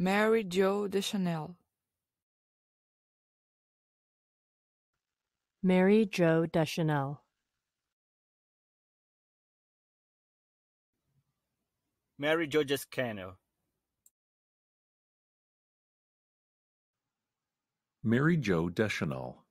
Mary Jo Deschanel. Mary Jo Deschanel. Mary Jo Deschanel. Mary Jo Deschanel.